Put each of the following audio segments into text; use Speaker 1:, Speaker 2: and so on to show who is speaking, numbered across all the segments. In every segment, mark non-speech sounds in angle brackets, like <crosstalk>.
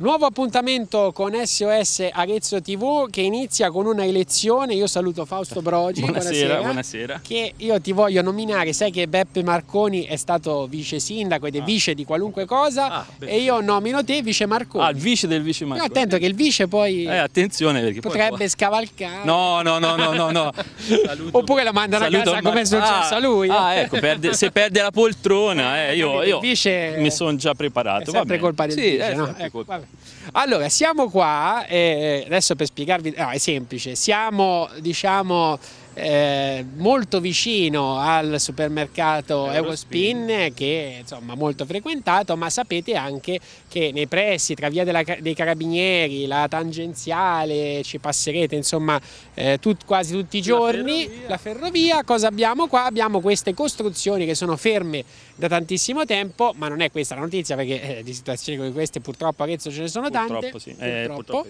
Speaker 1: Nuovo appuntamento con SOS Arezzo TV che inizia con una elezione. Io saluto Fausto Brogi. Buonasera, buonasera, Che io ti voglio nominare. Sai che Beppe Marconi è stato vice sindaco ed è ah. vice di qualunque cosa. Ah, e io nomino te vice Marconi. Ah, il vice del vice Marconi. No, attento che il vice poi. Eh,
Speaker 2: attenzione perché
Speaker 1: potrebbe poi... scavalcare.
Speaker 2: No, no, no, no, no. no.
Speaker 1: <laughs> Oppure la mandano Saluto a casa Mar... come è successo ah, a lui. Ah, eh. ecco, perde...
Speaker 2: se perde la poltrona, eh, eh io, io vice... mi sono già preparato. È sempre colpa del sì, vice, no? Ecco,
Speaker 1: allora, siamo qua, eh, eh, adesso per spiegarvi, no, è semplice, siamo, diciamo, eh, molto vicino al supermercato eh, Eurospin, che è molto frequentato, ma sapete anche che nei pressi tra via della, dei Carabinieri, la tangenziale, ci passerete insomma eh, tut, quasi tutti i giorni, la ferrovia. la ferrovia, cosa abbiamo qua? Abbiamo queste costruzioni che sono ferme da tantissimo tempo, ma non è questa la notizia perché eh, di situazioni come queste purtroppo a Arezzo ce ne sono purtroppo, tante. Sì. Purtroppo. Eh, purtroppo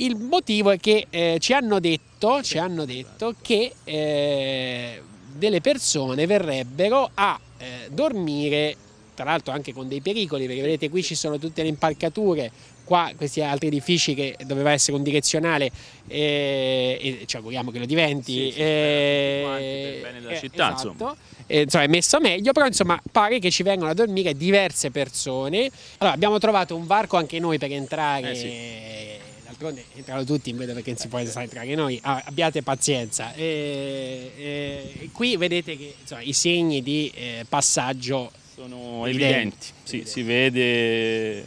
Speaker 1: il motivo è che eh, ci hanno detto, ci hanno detto che eh, delle persone verrebbero a eh, dormire, tra l'altro anche con dei pericoli, perché vedete qui ci sono tutte le impalcature, qua questi altri edifici che doveva essere un direzionale eh, e ci auguriamo che lo diventi. Sì, sì, eh, eh, bene della città, esatto. insomma. Eh, insomma, è messo meglio, però insomma pare che ci vengano a dormire diverse persone. Allora abbiamo trovato un varco anche noi per entrare. Eh sì d'altronde entrano tutti in vedo perché non si può entrare noi, ah, abbiate pazienza. E, e, qui vedete che insomma, i segni di eh, passaggio sono evidenti, evidenti.
Speaker 2: Sì, evidenti. si vede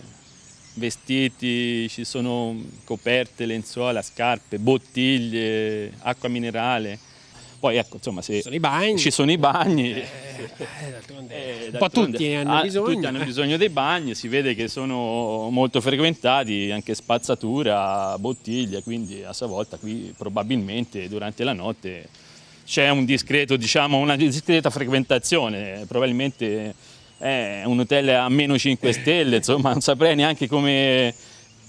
Speaker 2: vestiti, ci sono coperte, lenzuola, scarpe, bottiglie, acqua minerale poi ecco, insomma, se sono bagni, ci sono i bagni, eh, eh, eh un po' tutti hanno, ah, bisogno. tutti hanno bisogno dei bagni, si vede che sono molto frequentati, anche spazzatura, bottiglie, quindi a sua volta qui probabilmente durante la notte c'è un diciamo, una discreta frequentazione, probabilmente è un hotel a meno 5 <laughs> stelle, insomma non saprei neanche come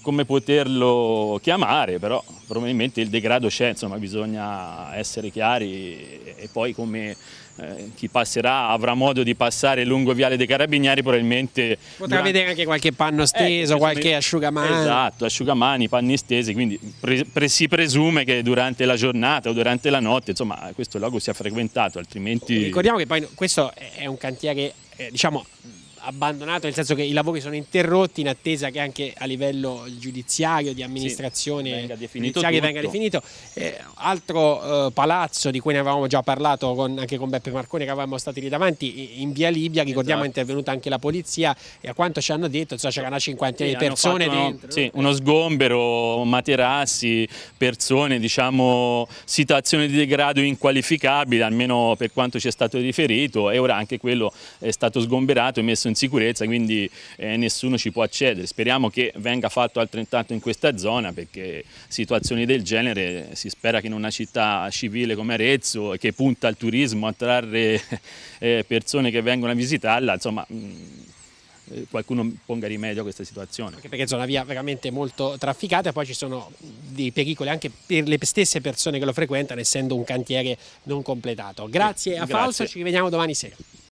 Speaker 2: come poterlo chiamare, però probabilmente il degrado c'è, insomma bisogna essere chiari e poi come eh, chi passerà avrà modo di passare lungo Viale dei Carabinieri probabilmente... Potrà durante... vedere anche qualche panno steso, eh, qualche asciugamani. Esatto, asciugamani, panni stesi, quindi pre pre si presume che durante la giornata o durante la notte insomma questo luogo sia frequentato, altrimenti... Ricordiamo
Speaker 1: che poi questo è un cantiere, eh, diciamo abbandonato, nel senso che i lavori sono interrotti in attesa che anche a livello giudiziario, di amministrazione sì, venga definito. Venga definito. Eh, altro eh, palazzo di cui ne avevamo già parlato con, anche con Beppe Marcone che avevamo stati lì davanti, in via Libia, ricordiamo esatto. è intervenuta anche la polizia e a quanto ci hanno detto cioè, c'era una cinquantina sì, di persone fatto, dentro.
Speaker 2: Sì, uno eh. sgombero, materassi, persone, diciamo situazione di degrado inqualificabile, almeno per quanto ci è stato riferito e ora anche quello è stato sgomberato e messo in in sicurezza, quindi eh, nessuno ci può accedere. Speriamo che venga fatto altrettanto in questa zona perché situazioni del genere eh, si spera che in una città civile come Arezzo, che punta al turismo, attrarre <laughs> eh, persone che vengono a visitarla, insomma... Mh, mm, eh, qualcuno ponga rimedio a questa situazione. Perché,
Speaker 1: perché è una via veramente molto trafficata poi ci sono dei pericoli anche per le stesse persone che lo frequentano essendo un cantiere non completato. Grazie a Grazie. Fausto, ci rivediamo domani sera.